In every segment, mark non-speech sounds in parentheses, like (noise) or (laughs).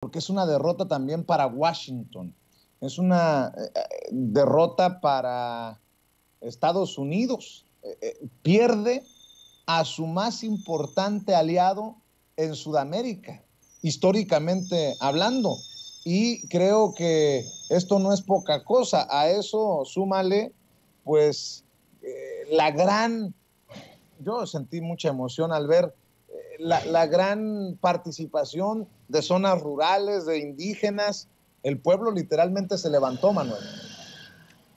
porque es una derrota también para Washington, es una eh, eh, derrota para Estados Unidos. Eh, pierde a su más importante aliado en Sudamérica, históricamente hablando. Y creo que esto no es poca cosa. A eso súmale, pues, la gran... Yo sentí mucha emoción al ver la, gran participación de zonas rurales, de indígenas. El pueblo literalmente se levantó, Manuel.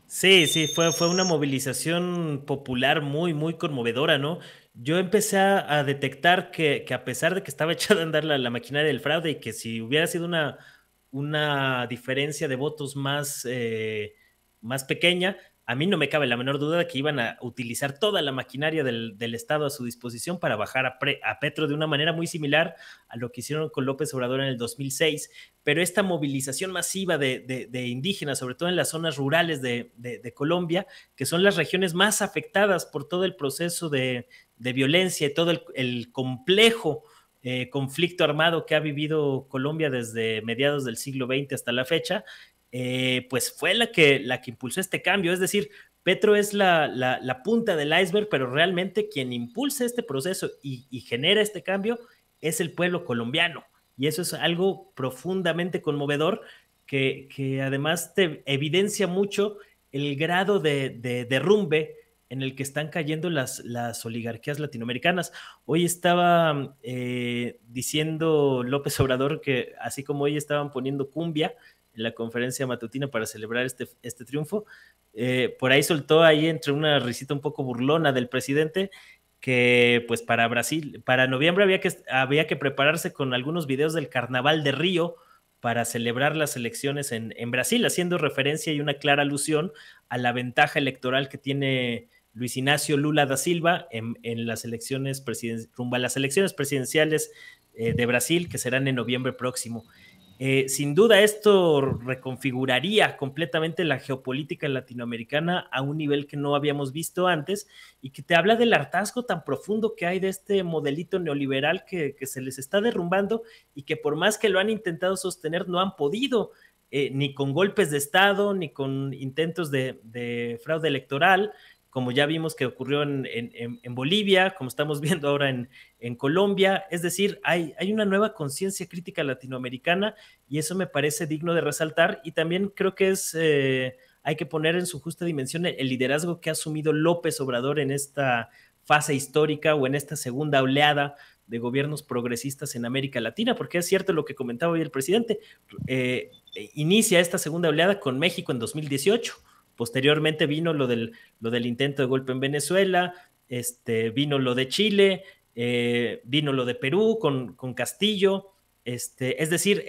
Sí, sí, fue, fue una movilización popular muy, muy conmovedora, ¿no? Yo empecé a, detectar que, a pesar de que estaba (laughs) echada a andar la, maquinaria del fraude y que si hubiera sido una, diferencia de votos más, eh, más pequeña, a mí no me cabe la menor duda de que iban a utilizar toda la maquinaria del, Estado a su disposición para bajar a, Petro de una manera muy similar a lo que hicieron con López Obrador en el 2006, pero esta movilización masiva de, indígenas, sobre todo en las zonas rurales de, Colombia, que son las regiones más afectadas por todo el proceso de, violencia y todo el, complejo eh, conflicto armado que ha vivido Colombia desde mediados del siglo XX hasta la fecha, eh, pues fue la que, la que impulsó este cambio. Es decir, Petro es la, punta del iceberg, pero realmente quien impulsa este proceso y, genera este cambio es el pueblo colombiano. Y eso es algo profundamente conmovedor que, que además te evidencia mucho el grado de, derrumbe en el que están cayendo las, las oligarquías latinoamericanas. Hoy estaba eh, diciendo López Obrador que así como hoy estaban poniendo cumbia, en la conferencia matutina para celebrar este, este triunfo. Eh, por ahí soltó ahí entre una risita un poco burlona del presidente que pues para Brasil, para noviembre había que, había que prepararse con algunos videos del carnaval de Río para celebrar las elecciones en, Brasil, haciendo referencia y una clara alusión a la ventaja electoral que tiene Luis Ignacio Lula da Silva en, las elecciones presidenciales, rumbo las elecciones presidenciales de Brasil que serán en noviembre próximo. Eh, sin duda esto reconfiguraría completamente la geopolítica latinoamericana a un nivel que no habíamos visto antes y que te habla del hartazgo tan profundo que hay de este modelito neoliberal que, se les está derrumbando y que por más que lo han intentado sostener no han podido, eh, ni con golpes de Estado, ni con intentos de fraude electoral, como ya vimos que ocurrió en, Bolivia, como estamos (laughs) viendo ahora en, Colombia. Es decir, hay, una nueva conciencia crítica latinoamericana y eso me parece digno de resaltar y también creo que es... Eh, hay que poner en su justa dimensión el, liderazgo que ha asumido López Obrador en esta fase histórica o en esta segunda oleada de gobiernos progresistas en América Latina, porque es cierto lo que comentaba hoy el presidente, eh, inicia esta segunda oleada con México en 2018, Posteriormente vino lo del, lo del intento de golpe en Venezuela, este, vino lo de Chile, eh, vino lo de Perú con, Castillo, este, es decir,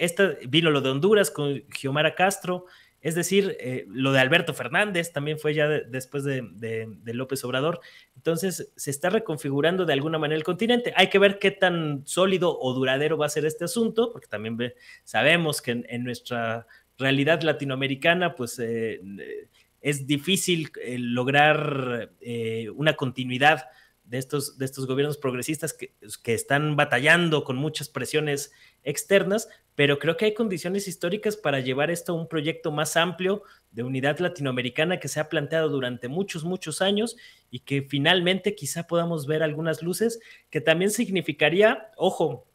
vino lo de Honduras con Giomara Castro, es decir, eh, lo de Alberto Fernández también fue ya después de, López Obrador. Entonces, se está reconfigurando de alguna manera el continente. Hay que ver qué tan sólido o duradero va a ser este asunto, porque también sabemos que en, nuestra realidad latinoamericana, pues... Eh, es difícil eh, lograr eh, una continuidad de estos, de estos gobiernos progresistas que, que, están batallando con muchas presiones externas, pero creo que hay condiciones históricas para llevar esto a un proyecto más amplio de unidad latinoamericana que se ha planteado durante muchos, muchos años y que finalmente quizá podamos ver algunas luces que también significaría, ojo,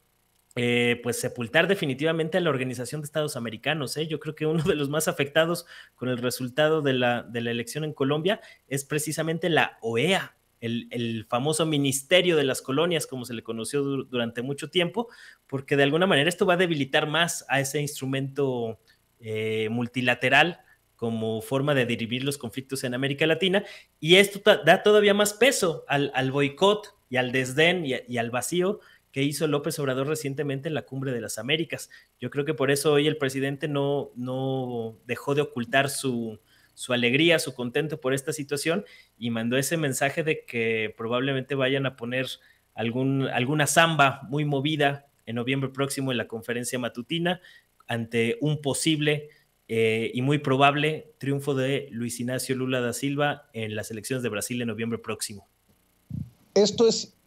eh, pues sepultar definitivamente a la Organización de Estados Americanos. ¿eh? Yo creo que uno de los más afectados con el resultado de la, elección en Colombia es precisamente la OEA, el, famoso Ministerio de las Colonias, como se le conoció durante mucho tiempo, porque de alguna manera esto va a debilitar más a ese instrumento eh, multilateral como forma de dirigir los conflictos en América Latina, y esto da todavía más peso al, boicot y al desdén y al vacío que hizo López Obrador recientemente en la Cumbre de las Américas. Yo creo que por eso hoy el presidente no, no dejó de ocultar su, alegría, su contento por esta situación y mandó ese mensaje de que probablemente vayan a poner algún, alguna zamba muy movida en noviembre próximo en la conferencia matutina ante un posible eh, y muy probable triunfo de Luis Ignacio Lula da Silva en las elecciones de Brasil en noviembre próximo. Esto es